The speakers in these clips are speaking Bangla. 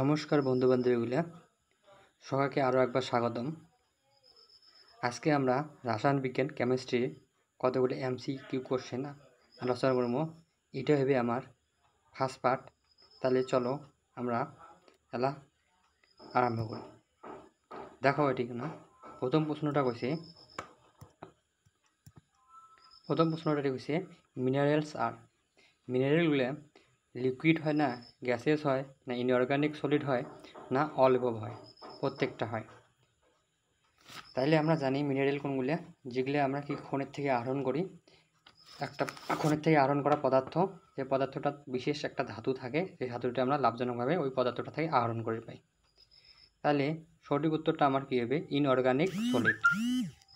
নমস্কার বান্ধবীগুলা সবাইকে আরও একবার স্বাগতম আজকে আমরা রাসায়ন বিজ্ঞান কেমিস্ট্রি কতগুলি এমসি কিউ কোশ্চেন আলোচনা করবো এটা হবে আমার ফার্স্ট পার্ট তাহলে চলো আমরা এলা আরম্ভ করি দেখো এটি কেন প্রথম প্রশ্নটা কইছে প্রথম প্রশ্নটা কইছে মিনারেলস আর মিনারেলগুলো লিকুইড হয় না গ্যাসেস হয় না ইনঅর্গানিক সলিড হয় না অলভব হয় প্রত্যেকটা হয় তাইলে আমরা জানি মিনারেল কোনগুলো যেগুলো আমরা কি খনের থেকে আহরণ করি একটা খনের থেকে আহরণ করা পদার্থ যে পদার্থটা বিশেষ একটা ধাতু থাকে সেই ধাতুটা আমরা লাভজনকভাবে ওই পদার্থটা থেকে আহরণ করে পাই তাহলে সঠিক উত্তরটা আমার কী হবে ইনঅর্গানিক সলিড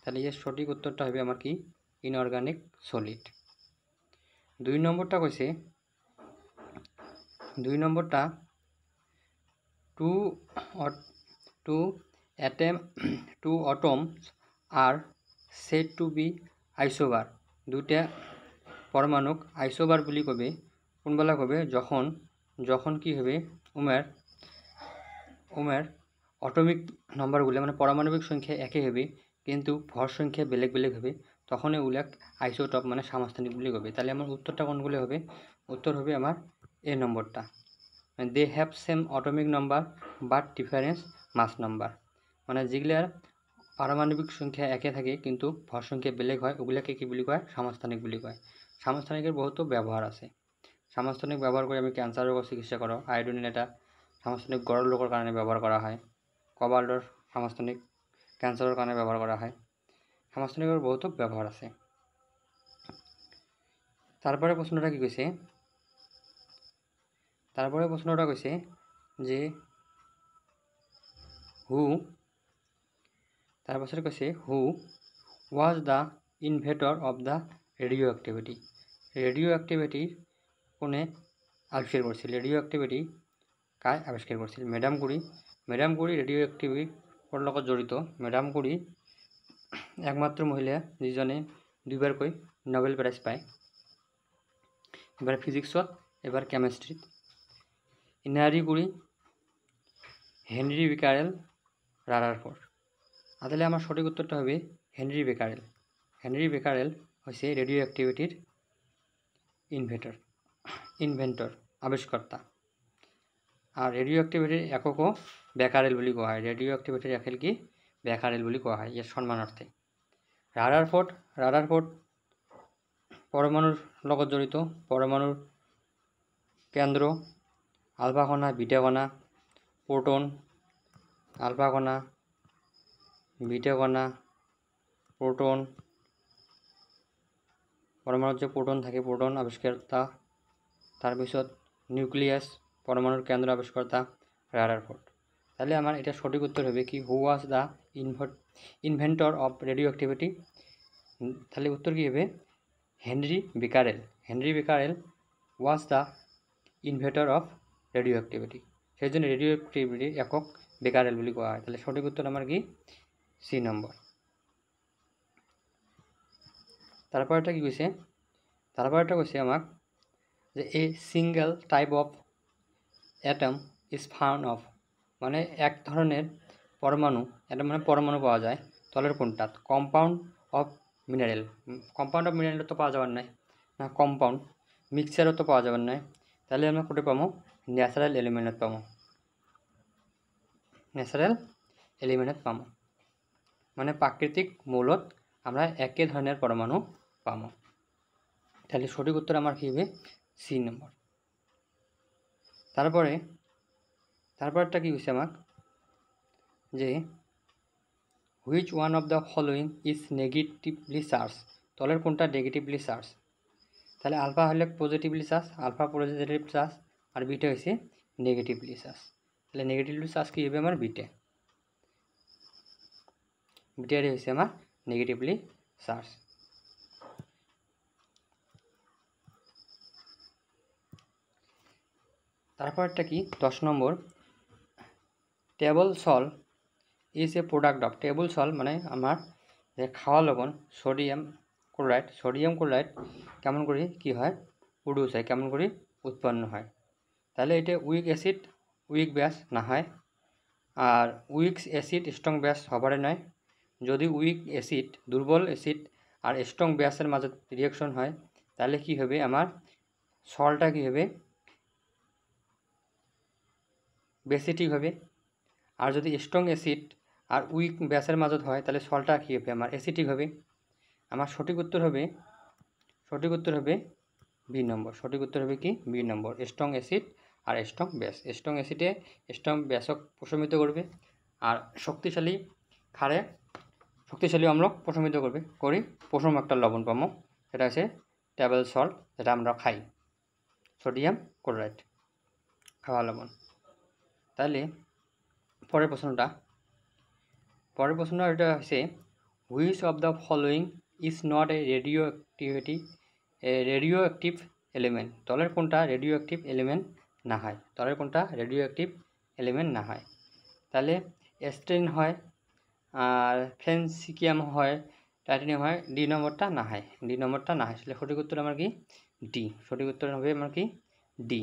তাহলে এর সঠিক উত্তরটা হবে আমার কি ইনঅর্গানিক সলিড দুই নম্বরটা কইছে দুই নম্বরটা two two atom two atoms আর সেট টু বি আইসোবার দুইটা পরমাণুক আইসোবার বুলি কবে কোনবেলা কবে যখন যখন কি হবে উমের উমের অটমিক নম্বরগুলো মানে পারমাণবিক সংখ্যা একই হবে কিন্তু ভর সংখ্যা বেলেগ বেলেগ হবে তখন উল্লেখ আইসোটপ মানে সামস্থানিক বলি হবে তাহলে আমার উত্তরটা কোনগুলো হবে উত্তর হবে আমার এই নম্বরটা they have same atomic number but difference mass number মানে যেগুলার পারমাণবিক সংখ্যা একে থাকে কিন্তু ভর সংখ্যা বেলেগ হয় ওগুলাকে কী বলি কয় সামস্থানিক বলি কয় সামস্থানিকের বহুতো ব্যবহার আছে সামস্থানিক ব্যবহার করে আমি ক্যান্সার রোগের চিকিৎসা করো আয়োডিন এটা সামস্থানিক গড় লোকের কারণে ব্যবহার করা হয় কবাল্টৰ সামস্থানিক ক্যান্সারের কারণে ব্যবহার করা হয় সামস্থানিকের বহুতো ব্যবহার আছে তারপরে প্রশ্নটা কি কৈছে তারপরে প্রশ্নটা কৈছে যে হু তাৰপাছত কৈছে who was the inventor of the radioactivity ৰেডিঅ' এক্টিভিটিৰ কোনে আৱিষ্কাৰ কৰিছিল ৰেডিঅ' এক্টিভিটি কাই আৱিষ্কাৰ কৰিছিল মেডাম কুড়ি মেডাম কুড়ি ৰেডিঅ' এক্টিভিটিৰ লগত জড়িত মেডাম কুড়ি একমাত্ৰ মহিলা যিজনে দুবাৰকৈ নোবেল প্ৰাইজ পায় এবাৰ ফিজিক্সত এবাৰ কেমেষ্ট্ৰীত কুড়ি হেনরি বেকারেল রাডারফোর্ড আসলে আমার সঠিক উত্তরটা হবে হেনরি বেকারেল হেনরি বেকারেল হচ্ছে রেডিও অ্যাক্টিভিটির ইনভেটর ইনভেন্টর আবিষ্কর্তা আর রেডিও অ্যাক্টিভিটির এককও বেকারেল বলে কোয়া হয় রেডিও অ্যাক্টিভিটির একেল কি বেকারেল বলে কোয়া হয় এর সম্মানার্থে রাডারফোর্ড রাডারফোর্ড পরমাণুর লগত জড়িত পরমাণুর কেন্দ্র আলফা কণা বিটা কণা প্রোটন আলফা কণা বিটা কণা প্রোটন পরমাণুর যে প্রোটন থাকে প্রোটন আবিষ্কর্তা তাৰপিছত নিউক্লিয়াস পরমাণুর কেন্দ্র আবিষ্কর্তা রাদারফোর্ড তাহলে আমার এটা সঠিক উত্তর হবে কি who was the inventor of radioactivity তাহলে উত্তর কী হবে Henri Becquerel Henri Becquerel was the inventor of radioactivity সেই জন্য রেডিও অ্যাক্টিভিটির একক বেকারেল বুলি কোৱা হয় তাহলে সঠিক উত্তর আমার কি সি নম্বর তারপর এটা কি কৈছে তারপর এটা কৈছে আমাক যে a single type of atom is found of মানে এক ধরনের পরমাণু এটা মানে পরমাণু পাওয়া যায় তলের কোনটাত compound of mineral compound of mineral তো পাওয়া যাবার নাই না কম্পাউন্ড মিক্সচারও তো পাওয়া যাবার নাই তাহলে আমরা কোটে পাবো ন্যাচারাল এলিমেন্টত পাবো ন্যাচারাল এলিমেন্টত পাবো মানে প্রাকৃতিক মৌলত আমরা একই ধরনের পরমাণু পাবো তাহলে সঠিক উত্তর আমার কী হবে সি নম্বর তারপরে তারপরটা কি হয়েছে আমার যে which one of the following is negatively charge তলের কোনটা নেগেটিভলি চার্জ তাহলে আলফা হলে positively charge alpha positive charge আর বিটা হয়েছে নেগেটিভলি চার্জ তাহলে নেগেটিভলি চার্জ কী হবে আমার বিটা বিটারে হয়েছে আমার নেগেটিভলি চার্জ তারপরটা কি দশ নম্বর table salt is a product of table salt মানে আমার যে খাওয়া লবণ সোডিয়াম ক্লোরাইড সোডিয়াম ক্লোরাইড কেমন করে কি হয় প্রডিউস হয় কেমন করে উৎপন্ন হয় তাহলে এটা উইক অ্যাসিড উইক ব্যাস না হয় আর উইক অ্যাসিড স্ট্রং ব্যাস হবারে নয় যদি উইক অ্যাসিড দুর্বল অ্যাসিড আর স্ট্রং ব্যাসের মাজত রিয়াকশন হয় তাহলে কি হবে আমার সলটা কি হবে বেসিটিক হবে আর যদি স্ট্রং অ্যাসিড আর উইক ব্যাসের মাজত হয় তাহলে সলটা কী হবে আমার অ্যাসিটিক হবে আমার সঠিক উত্তর হবে সঠিক উত্তর হবে বি নম্বর সঠিক উত্তর হবে কি বি নম্বর স্ট্রং অ্যাসিড আর স্ট্রং ব্যাস স্ট্রং অ্যাসিডে স্ট্রং ব্যাসক প্রশমিত করবে আর শক্তিশালী খারে শক্তিশালী অম্লক প্রশমিত করবে করি প্রশম একটা লবণ পাম সেটা হচ্ছে টেবল সল্ট যেটা আমরা খাই সোডিয়াম ক্লোরাইড খাওয়া লবণ তাহলে পরের প্রশ্নটা পরের প্রশ্নটা এটা হচ্ছে which of the following is not a radioactivity radioactive element তলের কোনটা রেডিও অ্যাক্টিভ এলিমেন্ট না হয় তলের কোনটা রেডিও অ্যাক্টিভ এলিমেন্ট না হয় তাহলে স্ট্রেন হয় আর ফেন্সিকিয়াম হয় টাইটেনিয়াম হয় ডি নম্বরটা না হয় ডি নম্বরটা না হয় তাহলে সঠিক উত্তর আমার কি ডি সঠিক উত্তর হবে আমার কি ডি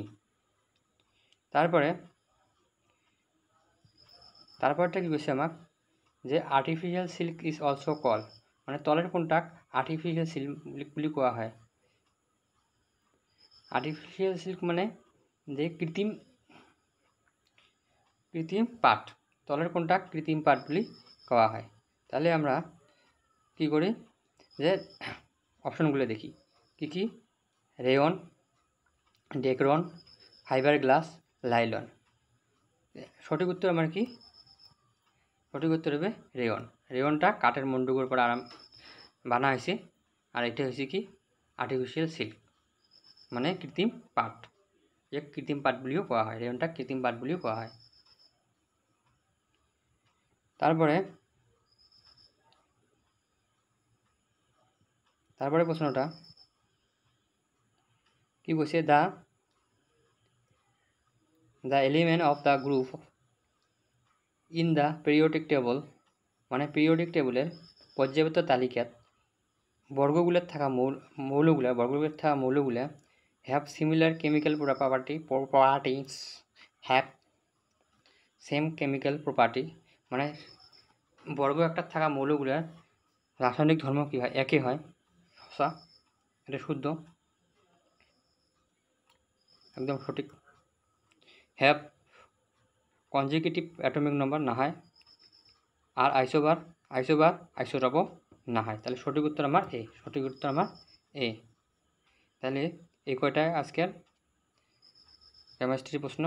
তারপরে তারপরটা কি করছে আমার যে artificial silk is also call মানে তলের কোনটাক আর্টিফিশিয়াল সিল্ক বুলি কোৱা হয় আর্টিফিশিয়াল সিল্ক মানে যে কৃত্রিম কৃত্রিম পাট তলের কোনটা কৃত্রিম পাট বলি কওয়া হয় তাহলে আমরা কি করি যে অপশনগুলো দেখি কি কি rayon dacron fibreglass nylon সঠিক উত্তর আমার কি সঠিক উত্তর হবে রেয়ন রেয়নটা কাঠের মন্ডুগুর পর আরাম বানা হয়েছে আর এটা হয়েছে কি আর্টিফিশিয়াল সিল্ক মানে কৃত্রিম পাট ইয়াক কৃত্ৰিম পাত বুলিও কোৱা হয় ৰেয়নটাক কৃত্ৰিম পাত বুলিও কোৱা হয় তারপরে তারপরে প্রশ্নটা কি বলছে the the element of the group in the periodic table মানে পিরিয়ডিক টেবলের পর্যাপ্ত তালিকাত বর্গগুলোর থাকা মৌল মৌলগুলা বর্গগুলোর থাকা মৌলগুলা have similar chemical property properties have same chemical property মানে বর্গ একটা থাকা মৌলগুলোর রাসায়নিক ধর্ম কী হয় একই হয় সা এটা শুদ্ধ একদম সঠিক হ্যাভ কনজিকিউটিভ অ্যাটমিক নম্বর না হয় আর আইসোবার আইসোবার আইসোটাবো না হয় তাহলে সঠিক উত্তর আমার এ সঠিক উত্তর আমার এ তাহলে এই কয়টা আজকের কেমিস্ট্রি প্রশ্ন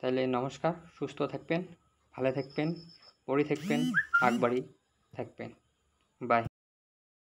তাহলে নমস্কার সুস্থ থাকবেন ভালো থাকবেন পড়ে থাকবেন আগবাড়ি থাকবেন বাই